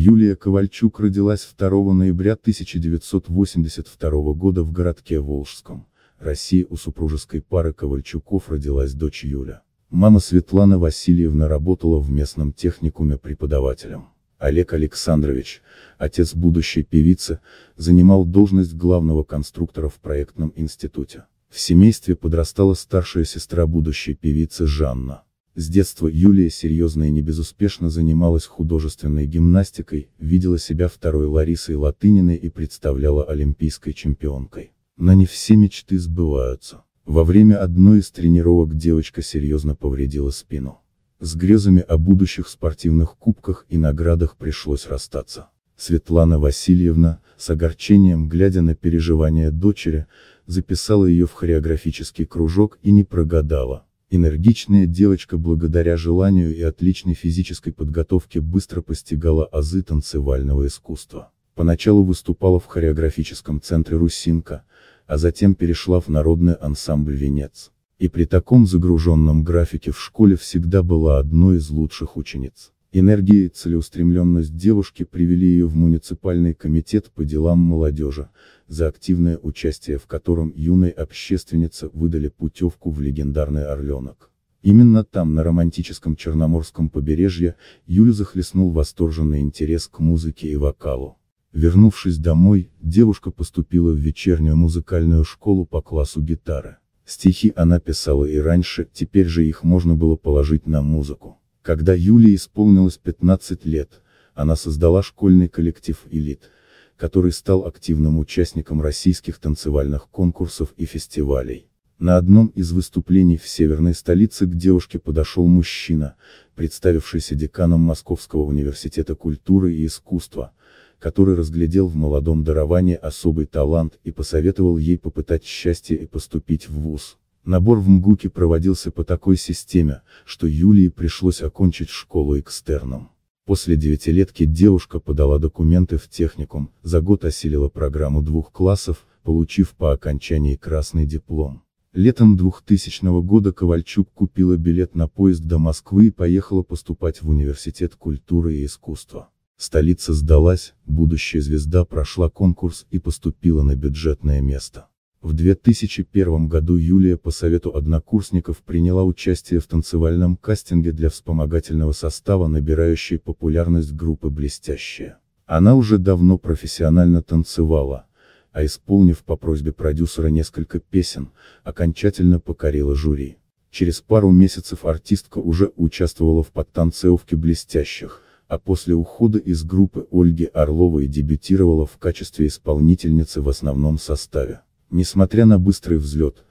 Юлия Ковальчук родилась 2 ноября 1982 года в городке Волжском, Россия у супружеской пары Ковальчуков родилась дочь Юля. Мама Светлана Васильевна работала в местном техникуме преподавателем. Олег Александрович, отец будущей певицы, занимал должность главного конструктора в проектном институте. В семействе подрастала старшая сестра будущей певицы Жанна. С детства Юлия серьезно и небезуспешно занималась художественной гимнастикой, видела себя второй Ларисой Латыниной и представляла олимпийской чемпионкой. Но не все мечты сбываются. Во время одной из тренировок девочка серьезно повредила спину. С грезами о будущих спортивных кубках и наградах пришлось расстаться. Светлана Васильевна, с огорчением глядя на переживания дочери, записала ее в хореографический кружок и не прогадала Энергичная девочка благодаря желанию и отличной физической подготовке быстро постигала азы танцевального искусства. Поначалу выступала в хореографическом центре «Русинка», а затем перешла в народный ансамбль «Венец». И при таком загруженном графике в школе всегда была одной из лучших учениц. Энергия и целеустремленность девушки привели ее в муниципальный комитет по делам молодежи, за активное участие в котором юной общественнице выдали путевку в легендарный Орленок. Именно там, на романтическом Черноморском побережье, Юлю захлестнул восторженный интерес к музыке и вокалу. Вернувшись домой, девушка поступила в вечернюю музыкальную школу по классу гитары. Стихи она писала и раньше, теперь же их можно было положить на музыку. Когда Юле исполнилось 15 лет, она создала школьный коллектив «Элит», который стал активным участником российских танцевальных конкурсов и фестивалей. На одном из выступлений в северной столице к девушке подошел мужчина, представившийся деканом Московского университета культуры и искусства, который разглядел в молодом даровании особый талант и посоветовал ей попытать счастье и поступить в ВУЗ. Набор в МГУКе проводился по такой системе, что Юлии пришлось окончить школу экстерном. После девятилетки девушка подала документы в техникум, за год осилила программу двух классов, получив по окончании красный диплом. Летом 2000 года Ковальчук купила билет на поезд до Москвы и поехала поступать в Университет культуры и искусства. Столица сдалась, будущая звезда прошла конкурс и поступила на бюджетное место. В 2001 году Юлия по совету однокурсников приняла участие в танцевальном кастинге для вспомогательного состава набирающей популярность группы «Блестящая». Она уже давно профессионально танцевала, а исполнив по просьбе продюсера несколько песен, окончательно покорила жюри. Через пару месяцев артистка уже участвовала в подтанцевке «Блестящих», а после ухода из группы Ольги Орловой дебютировала в качестве исполнительницы в основном составе. Несмотря на быстрый взлет,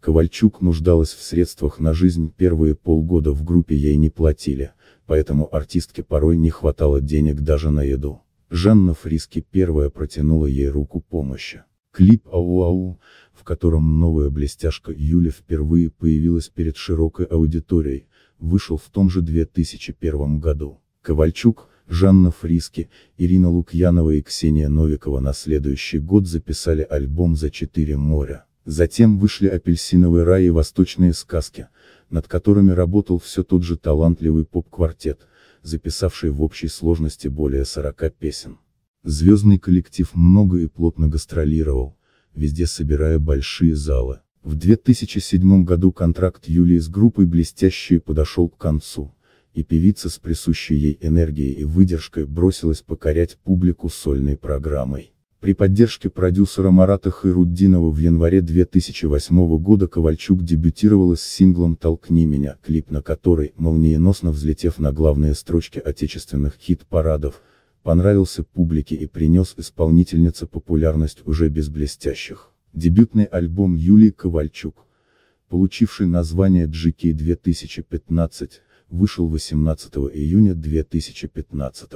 Ковальчук нуждалась в средствах на жизнь первые полгода в группе ей не платили, поэтому артистке порой не хватало денег даже на еду. Жанна Фриски первая протянула ей руку помощи. Клип «Ау-ау», в котором новая блестяшка Юля впервые появилась перед широкой аудиторией, вышел в том же 2001 году. Ковальчук, Жанна Фриски, Ирина Лукьянова и Ксения Новикова на следующий год записали альбом «За четыре моря». Затем вышли «Апельсиновый рай» и «Восточные сказки», над которыми работал все тот же талантливый поп-квартет, записавший в общей сложности более 40 песен. Звездный коллектив много и плотно гастролировал, везде собирая большие залы. В 2007 году контракт Юлии с группой «Блестящие» подошел к концу и певица с присущей ей энергией и выдержкой бросилась покорять публику сольной программой. При поддержке продюсера Марата Хайруддинова в январе 2008 года Ковальчук дебютировала с синглом «Толкни меня», клип на который, молниеносно взлетев на главные строчки отечественных хит-парадов, понравился публике и принес исполнительнице популярность уже без блестящих. Дебютный альбом Юлии Ковальчук, получивший название GK 2015, вышел 18 июня 2015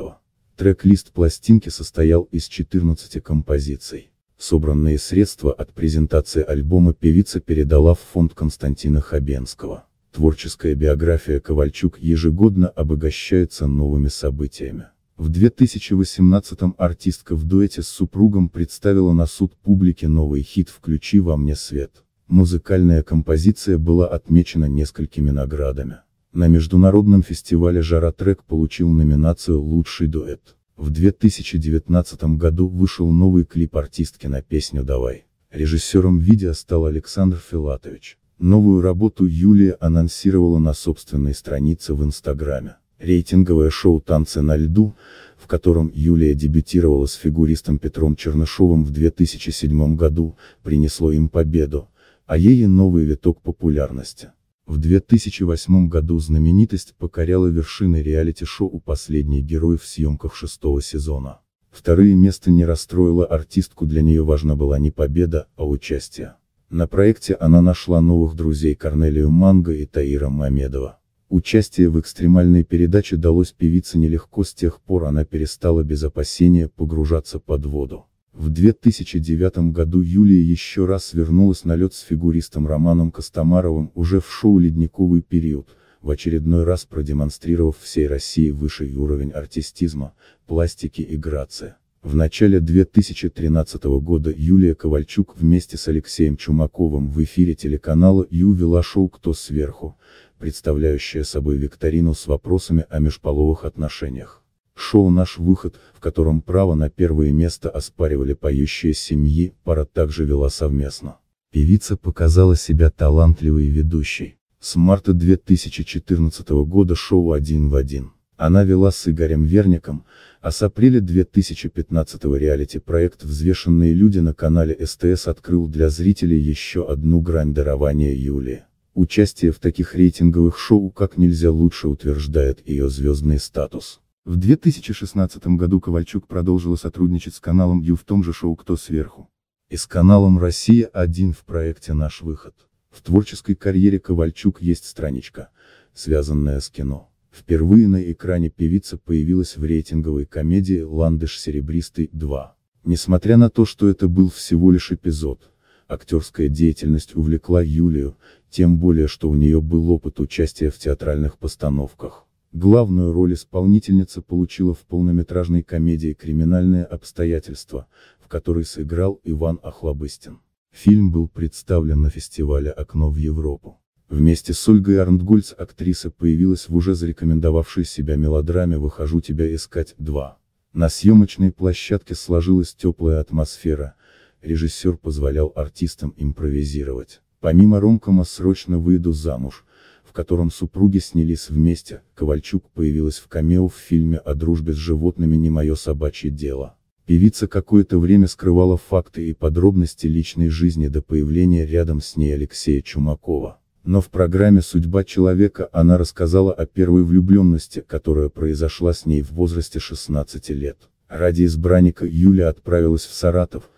Трек-лист пластинки состоял из 14 композиций. Собранные средства от презентации альбома певица передала в фонд Константина Хабенского. Творческая биография Ковальчук ежегодно обогащается новыми событиями. В 2018-м артистка в дуэте с супругом представила на суд публики новый хит «Включи во мне свет». Музыкальная композиция была отмечена несколькими наградами на международном фестивале «Жара» трек получил номинацию «Лучший дуэт». В 2019 году вышел новый клип артистки на песню «Давай». Режиссером видео стал Александр Филатович. Новую работу Юлия анонсировала на собственной странице в Инстаграме. Рейтинговое шоу «Танцы на льду», в котором Юлия дебютировала с фигуристом Петром Чернышовым в 2007 году, принесло им победу, а ей и новый виток популярности. В 2008 году знаменитость покоряла вершины реалити-шоу у последних героев в съемках шестого сезона. Второе место не расстроило артистку, для нее важна была не победа, а участие. На проекте она нашла новых друзей Корнелию Манго и Таира Мамедова. Участие в экстремальной передаче далось певице нелегко с тех пор она перестала без опасения погружаться под воду. В 2009 году Юлия еще раз вернулась на лед с фигуристом Романом Костомаровым уже в шоу «Ледниковый период», в очередной раз продемонстрировав всей России высший уровень артистизма, пластики и грации. В начале 2013 года Юлия Ковальчук вместе с Алексеем Чумаковым в эфире телеканала Ю вела шоу «Кто сверху», представляющее собой викторину с вопросами о межполовых отношениях. Шоу «Наш выход», в котором право на первое место оспаривали поющие семьи, пара также вела совместно. Певица показала себя талантливой ведущей. С марта 2014 года шоу «Один в один» она вела с Игорем Верником, а с апреля 2015 реалити-проект «Взвешенные люди» на канале СТС открыл для зрителей еще одну грань дарования Юлии. Участие в таких рейтинговых шоу как нельзя лучше утверждает ее звездный статус. В 2016 году Ковальчук продолжила сотрудничать с каналом Ю в том же шоу «Кто сверху» и с каналом «Россия-1» в проекте «Наш выход». В творческой карьере Ковальчук есть страничка, связанная с кино. Впервые на экране певица появилась в рейтинговой комедии «Ландыш серебристый 2». Несмотря на то, что это был всего лишь эпизод, актерская деятельность увлекла Юлию, тем более что у нее был опыт участия в театральных постановках. Главную роль исполнительница получила в полнометражной комедии «Криминальные обстоятельства», в которой сыграл Иван Охлобыстин. Фильм был представлен на фестивале «Окно в Европу». Вместе с Ольгой Арнтгольц актриса появилась в уже зарекомендовавшей себя мелодраме «Выхожу тебя искать 2». На съемочной площадке сложилась теплая атмосфера, режиссер позволял артистам импровизировать. Помимо ромкома «Срочно выйду замуж», в котором супруги снялись вместе, Ковальчук появилась в камео в фильме о дружбе с животными «Не мое собачье дело». Певица какое-то время скрывала факты и подробности личной жизни до появления рядом с ней Алексея Чумакова. Но в программе «Судьба человека» она рассказала о первой влюбленности, которая произошла с ней в возрасте 16 лет. Ради избранника Юля отправилась в Саратов,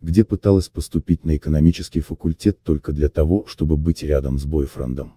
где пыталась поступить на экономический факультет только для того, чтобы быть рядом с бойфрендом.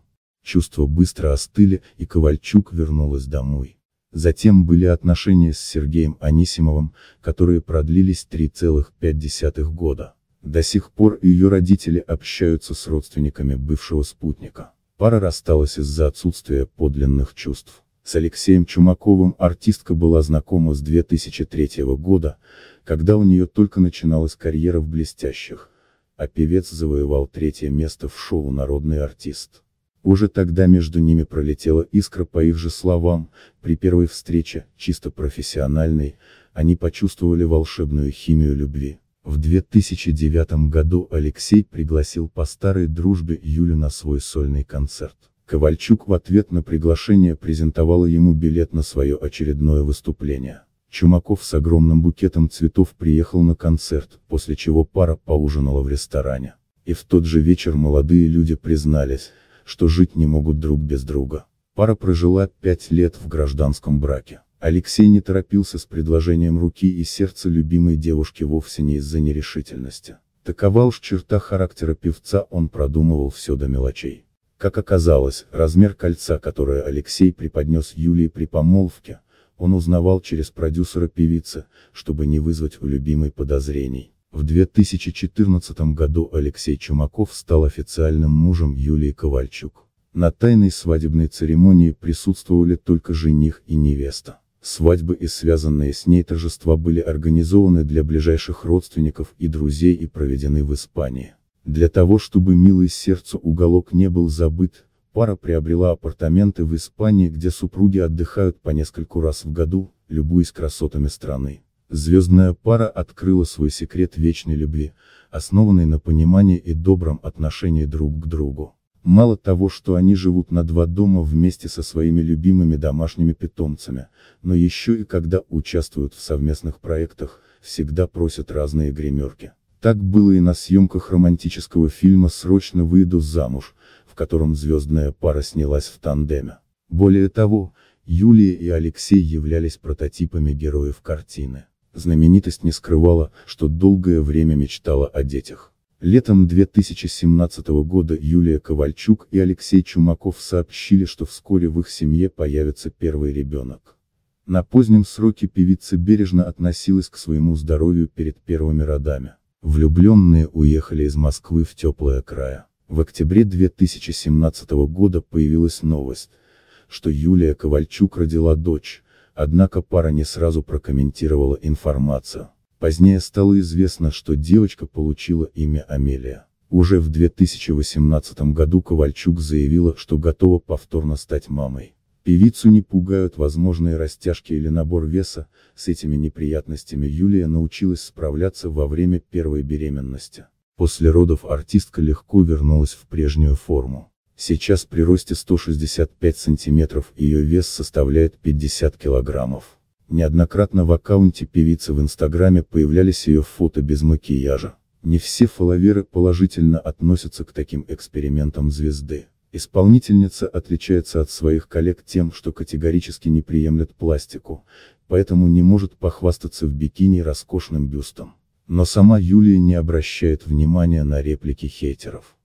Чувства быстро остыли, и Ковальчук вернулась домой. Затем были отношения с Сергеем Анисимовым, которые продлились 3,5 года. До сих пор ее родители общаются с родственниками бывшего спутника. Пара рассталась из-за отсутствия подлинных чувств. С Алексеем Чумаковым артистка была знакома с 2003 года, когда у нее только начиналась карьера в «Блестящих», а певец завоевал третье место в шоу «Народный артист». Уже тогда между ними пролетела искра по их же словам, при первой встрече, чисто профессиональной, они почувствовали волшебную химию любви. В 2009 году Алексей пригласил по старой дружбе Юлю на свой сольный концерт. Ковальчук в ответ на приглашение презентовала ему билет на свое очередное выступление. Чумаков с огромным букетом цветов приехал на концерт, после чего пара поужинала в ресторане. И в тот же вечер молодые люди признались, что жить не могут друг без друга. Пара прожила пять лет в гражданском браке. Алексей не торопился с предложением руки и сердца любимой девушки вовсе не из-за нерешительности. Такова уж черта характера певца, он продумывал все до мелочей. Как оказалось, размер кольца, которое Алексей преподнес Юлии при помолвке, он узнавал через продюсера певицы, чтобы не вызвать у любимой подозрений. В 2014 году Алексей Чумаков стал официальным мужем Юлии Ковальчук. На тайной свадебной церемонии присутствовали только жених и невеста. Свадьбы и связанные с ней торжества были организованы для ближайших родственников и друзей и проведены в Испании. Для того чтобы милый сердцу уголок не был забыт, пара приобрела апартаменты в Испании, где супруги отдыхают по нескольку раз в году, любуясь красотами страны. Звездная пара открыла свой секрет вечной любви, основанный на понимании и добром отношении друг к другу. Мало того, что они живут на два дома вместе со своими любимыми домашними питомцами, но еще и когда участвуют в совместных проектах, всегда просят разные гримерки. Так было и на съемках романтического фильма «Срочно выйду замуж», в котором звездная пара снялась в тандеме. Более того, Юлия и Алексей являлись прототипами героев картины. Знаменитость не скрывала, что долгое время мечтала о детях. Летом 2017 года Юлия Ковальчук и Алексей Чумаков сообщили, что вскоре в их семье появится первый ребенок. На позднем сроке певица бережно относилась к своему здоровью перед первыми родами. Влюбленные уехали из Москвы в теплые края. В октябре 2017 года появилась новость, что Юлия Ковальчук родила дочь. Однако пара не сразу прокомментировала информацию. Позднее стало известно, что девочка получила имя Амелия. Уже в 2018 году Ковальчук заявила, что готова повторно стать мамой. Певицу не пугают возможные растяжки или набор веса, с этими неприятностями Юлия научилась справляться во время первой беременности. После родов артистка легко вернулась в прежнюю форму. Сейчас при росте 165 сантиметров ее вес составляет 50 килограммов. Неоднократно в аккаунте певицы в инстаграме появлялись ее фото без макияжа. Не все фолловеры положительно относятся к таким экспериментам звезды. Исполнительница отличается от своих коллег тем, что категорически не приемлет пластику, поэтому не может похвастаться в бикини роскошным бюстом. Но сама Юлия не обращает внимания на реплики хейтеров.